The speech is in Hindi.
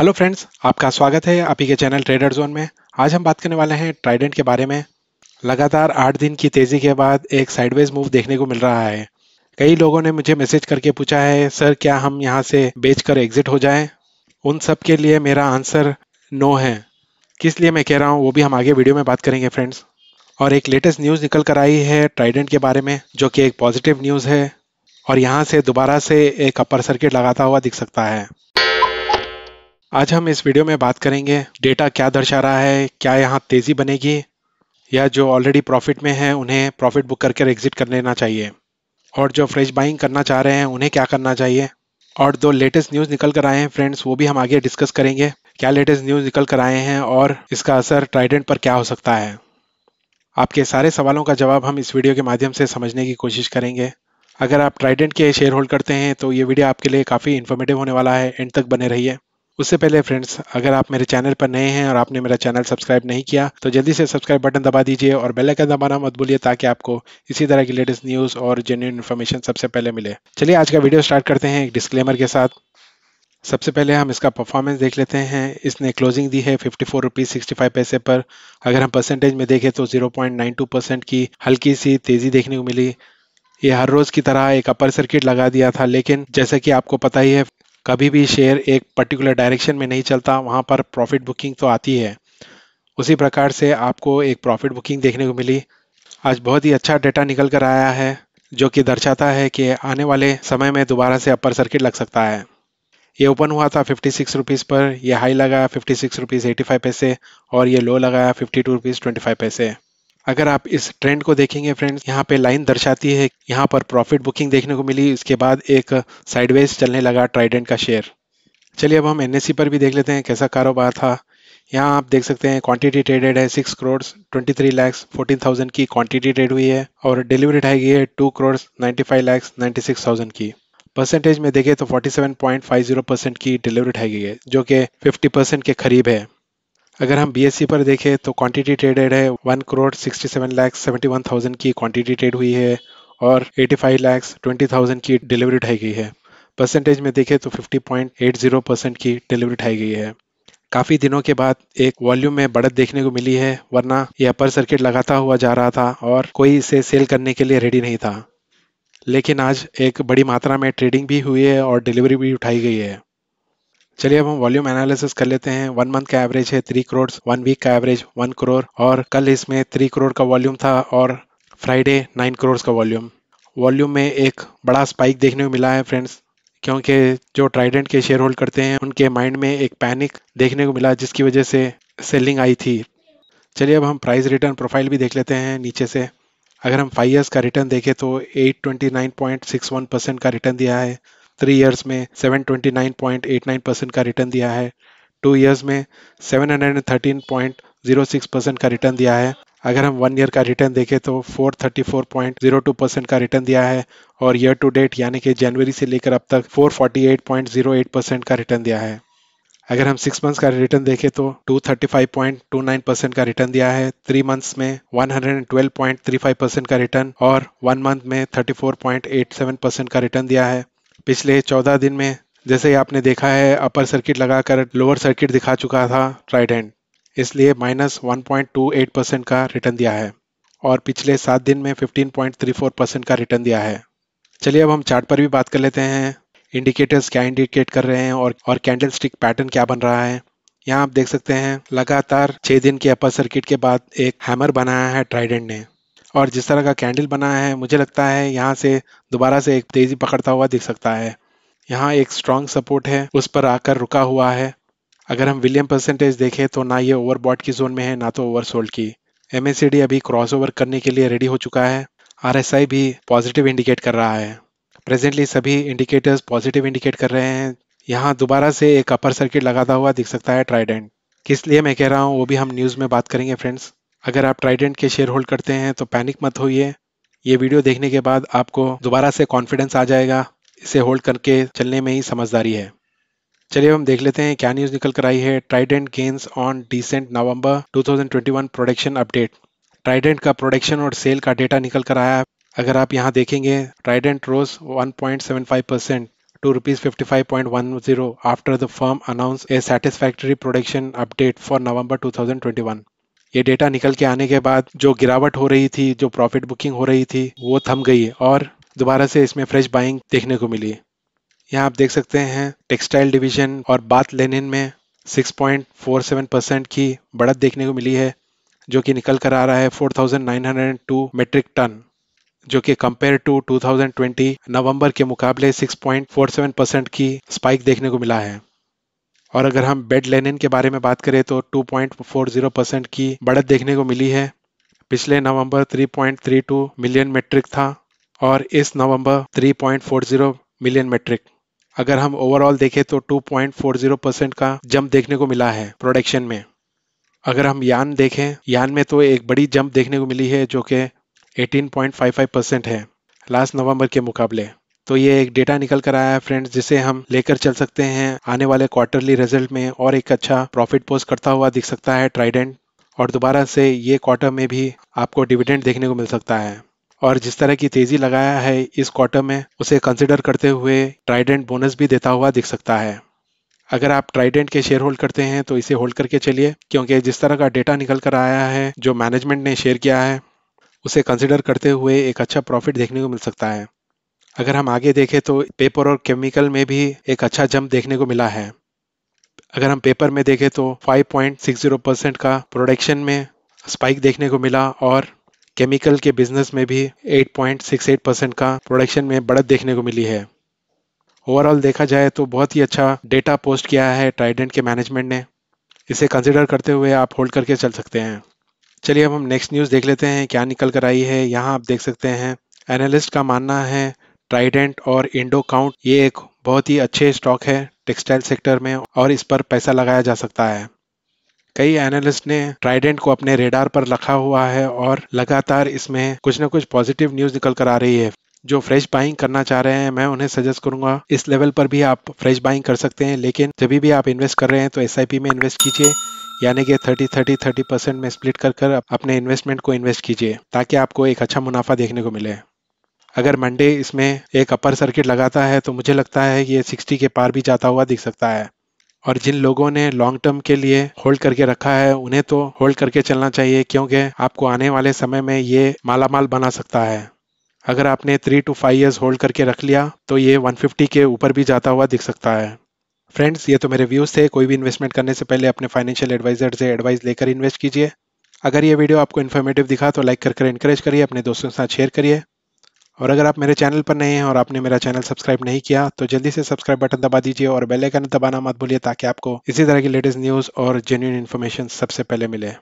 हेलो फ्रेंड्स आपका स्वागत है आप ही के चैनल ट्रेडर जोन में आज हम बात करने वाले हैं ट्राइडेंट के बारे में लगातार आठ दिन की तेज़ी के बाद एक साइडवेज मूव देखने को मिल रहा है कई लोगों ने मुझे मैसेज करके पूछा है सर क्या हम यहाँ से बेच कर एग्जिट हो जाएं? उन सब के लिए मेरा आंसर नो है किस लिए मैं कह रहा हूँ वो भी हम आगे वीडियो में बात करेंगे फ्रेंड्स और एक लेटेस्ट न्यूज़ निकल कर आई है ट्राइडेंट के बारे में जो कि एक पॉजिटिव न्यूज़ है और यहाँ से दोबारा से एक अपर सर्किट लगाता हुआ दिख सकता है आज हम इस वीडियो में बात करेंगे डेटा क्या दर्शा रहा है क्या यहाँ तेज़ी बनेगी या जो ऑलरेडी प्रॉफिट में है उन्हें प्रॉफिट बुक करके एग्जिट कर लेना चाहिए और जो फ्रेश बाइंग करना चाह रहे हैं उन्हें क्या करना चाहिए और दो लेटेस्ट न्यूज़ निकल कर आए हैं फ्रेंड्स वो भी हम आगे डिस्कस करेंगे क्या लेटेस्ट न्यूज़ निकल कर आए हैं और इसका असर ट्राइडेंट पर क्या हो सकता है आपके सारे सवालों का जवाब हम इस वीडियो के माध्यम से समझने की कोशिश करेंगे अगर आप ट्राइडेंट के शेयर होल्ड करते हैं तो ये वीडियो आपके लिए काफ़ी इन्फॉर्मेटिव होने वाला है एंड तक बने रहिए उससे पहले फ्रेंड्स अगर आप मेरे चैनल पर नए हैं और आपने मेरा चैनल सब्सक्राइब नहीं किया तो जल्दी से सब्सक्राइब बटन दबा दीजिए और बेल आइकन दबाना मत भूलिए ताकि आपको इसी तरह की लेटेस्ट न्यूज़ और जेन्यून इन्फॉर्मेशन सबसे पहले मिले चलिए आज का वीडियो स्टार्ट करते हैं एक डिस्क्लेमर के साथ सबसे पहले हम इसका परफॉर्मेंस देख लेते हैं इसने क्लोजिंग दी है fifty four rupees sixty five पैसे पर अगर हम परसेंटेज में देखें तो zero point nine two percent की हल्की सी तेज़ी देखने को मिली ये हर रोज़ की तरह एक अपर सर्किट लगा दिया था लेकिन जैसे कि आपको पता ही है कभी भी शेयर एक पर्टिकुलर डायरेक्शन में नहीं चलता वहाँ पर प्रॉफिट बुकिंग तो आती है उसी प्रकार से आपको एक प्रॉफिट बुकिंग देखने को मिली आज बहुत ही अच्छा डेटा निकल कर आया है जो कि दर्शाता है कि आने वाले समय में दोबारा से अपर सर्किट लग सकता है ये ओपन हुआ था फिफ्टी सिक्स रुपीज़ पर यह हाई लगाया fifty six rupees eighty five पैसे और ये लो लगाया fifty two rupees twenty five पैसे अगर आप इस ट्रेंड को देखेंगे फ्रेंड्स यहाँ पे लाइन दर्शाती है यहाँ पर प्रॉफिट बुकिंग देखने को मिली इसके बाद एक साइडवेज चलने लगा ट्राइडेंट का शेयर चलिए अब हम एन e पर भी देख लेते हैं कैसा कारोबार था यहाँ आप देख सकते हैं क्वांटिटी ट्रेडेड है six crore twenty three lakhs fourteen thousand की क्वांटिटी ट्रेड हुई है और डिलीवरी ढाई है two crore ninety five lakhs ninety six thousand की परसेंटेज में देखें तो forty seven point five zero percent की डिलीवरी ढाई गई है जो कि फ़िफ्टी परसेंट के करीब है अगर हम बी e पर देखें तो क्वांटिटी ट्रेडेड है one crore sixty seven lakhs seventy one thousand की क्वांटिटी ट्रेड हुई है और eighty five lakhs twenty thousand की डिलीवरी ढाई गई है परसेंटेज में देखें तो fifty point eight zero percent की डिलीवरी ढाई गई है काफ़ी दिनों के बाद एक वॉल्यूम में बढ़त देखने को मिली है वरना ये अपर सर्किट लगाता हुआ जा रहा था और कोई इसे सेल करने के लिए रेडी नहीं था लेकिन आज एक बड़ी मात्रा में ट्रेडिंग भी हुई है और डिलीवरी भी उठाई गई है चलिए अब हम वॉल्यूम एनालिसिस कर लेते हैं वन मंथ का एवरेज है थ्री करोड़ वन वीक का एवरेज वन करोड़ और कल इसमें थ्री करोड़ का वॉल्यूम था और फ्राइडे नाइन करोड़ का वॉल्यूम वॉल्यूम में एक बड़ा स्पाइक देखने को मिला है फ्रेंड्स क्योंकि जो ट्राइडेंट के शेयर होल्ड करते हैं उनके माइंड में एक पैनिक देखने को मिला जिसकी वजह से सेलिंग आई थी चलिए अब हम प्राइस रिटर्न प्रोफाइल भी देख लेते हैं नीचे से अगर हम फाइव ईयर्स का रिटर्न देखें तो 829.61 परसेंट का रिटर्न दिया है थ्री ईयर्स में 729.89 परसेंट का रिटर्न दिया है टू ईयर्स में 713.06 परसेंट का रिटर्न दिया है अगर हम वन ईयर का रिटर्न देखें तो 434.02 परसेंट का रिटर्न दिया है और ईयर टू डेट यानी कि जनवरी से लेकर अब तक 448.08 परसेंट का रिटर्न दिया है अगर हम सिक्स मंथ्स का रिटर्न देखें तो 235.29 परसेंट का रिटर्न दिया है थ्री मंथ्स में 112.35 परसेंट का रिटर्न और वन मंथ में 34.87 परसेंट का रिटर्न दिया है पिछले चौदह दिन में जैसे ही आपने देखा है अपर सर्किट लगाकर लोअर सर्किट दिखा चुका था राइट हैंड इसलिए minus one point two eight percent का रिटर्न दिया है और पिछले सात दिन में fifteen point three four percent का रिटर्न दिया है चलिए अब हम चार्ट पर भी बात कर लेते हैं इंडिकेटर्स क्या इंडिकेट कर रहे हैं और और कैंडल स्टिक पैटर्न क्या बन रहा है यहाँ आप देख सकते हैं लगातार छः दिन के अपर सर्किट के बाद एक हैमर बनाया है ट्राइडेंट ने और जिस तरह का कैंडल बना है मुझे लगता है यहाँ से दोबारा से एक तेज़ी पकड़ता हुआ दिख सकता है यहाँ एक स्ट्रॉन्ग सपोर्ट है उस पर आकर रुका हुआ है अगर हम विलियम परसेंटेज देखें तो ना ये ओवरबॉट की जोन में है ना तो ओवरसोल्ड की एम अभी ओवर करने के लिए रेडी हो चुका है आर भी पॉजिटिव इंडिकेट कर रहा है प्रेजेंटली सभी इंडिकेटर्स पॉजिटिव इंडिकेट कर रहे हैं यहाँ दोबारा से एक अपर सर्किट लगाता हुआ दिख सकता है ट्राइडेंट किस लिए मैं कह रहा हूँ वो भी हम न्यूज़ में बात करेंगे फ्रेंड्स अगर आप ट्राइडेंट के शेयर होल्ड करते हैं तो पैनिक मत होइए ये वीडियो देखने के बाद आपको दोबारा से कॉन्फिडेंस आ जाएगा इसे होल्ड करके चलने में ही समझदारी है चलिए हम देख लेते हैं क्या न्यूज़ निकल कर आई है Trident gains on decent November 2021 production update Trident का प्रोडक्शन और सेल का डेटा निकल कर आया अगर आप यहाँ देखेंगे Trident rose 1.75 percent after the 55.10 announce a firm production update for November two thousand twenty 2021. ये डेटा निकल के आने के बाद जो गिरावट हो रही थी जो प्रॉफिट बुकिंग हो रही थी वो थम गई और दोबारा से इसमें फ्रेश बाइंग देखने को मिली यहाँ आप देख सकते हैं टेक्सटाइल डिवीजन और बात लेनिन में 6.47 परसेंट की बढ़त देखने को मिली है जो कि निकल कर आ रहा है 4,902 मेट्रिक टन जो कि कंपेयर टू 2020 नवंबर के मुकाबले 6.47 परसेंट की स्पाइक देखने को मिला है और अगर हम बेड लेनिन के बारे में बात करें तो 2.40 परसेंट की बढ़त देखने को मिली है पिछले नवंबर 3.32 मिलियन मेट्रिक था और इस नवंबर 3.40 मिलियन मेट्रिक अगर हम ओवरऑल देखें तो 2.40 परसेंट का जंप देखने को मिला है प्रोडक्शन में अगर हम यान देखें यान में तो एक बड़ी जंप देखने को मिली है जो कि 18.55 परसेंट है लास्ट नवंबर के मुकाबले तो ये एक डेटा निकल कर आया है फ्रेंड्स जिसे हम लेकर चल सकते हैं आने वाले क्वार्टरली रिजल्ट में और एक अच्छा प्रॉफिट पोस्ट करता हुआ दिख सकता है ट्राइडेंट और दोबारा से ये क्वार्टर में भी आपको डिविडेंड देखने को मिल सकता है और जिस तरह की तेजी लगाया है इस क्वार्टर में उसे कंसिडर करते हुए ट्राइडेंट बोनस भी देता हुआ दिख सकता है अगर आप ट्राइडेंट के शेयर होल्ड करते हैं तो इसे होल्ड करके चलिए क्योंकि जिस तरह का डेटा निकल कर आया है जो मैनेजमेंट ने शेयर किया है उसे कंसिडर करते हुए एक अच्छा प्रॉफिट देखने को मिल सकता है अगर हम आगे देखें तो पेपर और केमिकल में भी एक अच्छा जंप देखने को मिला है अगर हम पेपर में देखें तो 5.60 परसेंट का प्रोडक्शन में स्पाइक देखने को मिला और केमिकल के बिजनेस में भी 8.68 परसेंट का प्रोडक्शन में बढ़त देखने को मिली है ओवरऑल देखा जाए तो बहुत ही अच्छा डेटा पोस्ट किया है ट्राइडेंट के मैनेजमेंट ने इसे कंसिडर करते हुए आप होल्ड करके चल सकते हैं चलिए अब हम नेक्स्ट न्यूज़ देख लेते हैं क्या निकल कर आई है यहाँ आप देख सकते हैं एनालिस्ट का मानना है ट्राइडेंट और इंडो काउंट ये एक बहुत ही अच्छे स्टॉक है टेक्सटाइल सेक्टर में और इस पर पैसा लगाया जा सकता है कई एनालिस्ट ने ट्राइडेंट को अपने रेडार पर रखा हुआ है और लगातार इसमें कुछ ना कुछ पॉजिटिव न्यूज निकल कर आ रही है जो फ्रेश बाइंग करना चाह रहे हैं मैं उन्हें सजेस्ट करूंगा इस लेवल पर भी आप फ्रेश बाइंग कर सकते हैं लेकिन जब भी आप इन्वेस्ट कर रहे हैं तो एस में इन्वेस्ट कीजिए यानी कि 30 30 30 परसेंट में स्प्लिट कर कर अपने इन्वेस्टमेंट को इन्वेस्ट कीजिए ताकि आपको एक अच्छा मुनाफा देखने को मिले अगर मंडे इसमें एक अपर सर्किट लगाता है तो मुझे लगता है ये 60 के पार भी जाता हुआ दिख सकता है और जिन लोगों ने लॉन्ग टर्म के लिए होल्ड करके रखा है उन्हें तो होल्ड करके चलना चाहिए क्योंकि आपको आने वाले समय में ये मालामाल बना सकता है अगर आपने three two five years hold करके रख लिया तो ये 150 के ऊपर भी जाता हुआ दिख सकता है फ्रेंड्स ये तो मेरे व्यूज़ थे कोई भी इन्वेस्टमेंट करने से पहले अपने फाइनेंशियल एडवाइजर से एडवाइस लेकर इन्वेस्ट कीजिए अगर ये वीडियो आपको इन्फॉर्मेटिव दिखा तो लाइक करके कर इनक्रेज करिए अपने दोस्तों के साथ शेयर करिए और अगर आप मेरे चैनल पर नए हैं और आपने मेरा चैनल सब्सक्राइब नहीं किया तो जल्दी से सब्सक्राइब बटन दबा दीजिए और बेल आइकन दबाना मत भूलिए ताकि आपको इसी तरह की लेटेस्ट न्यूज़ और जेन्यून इन्फॉर्मेशन सबसे पहले मिले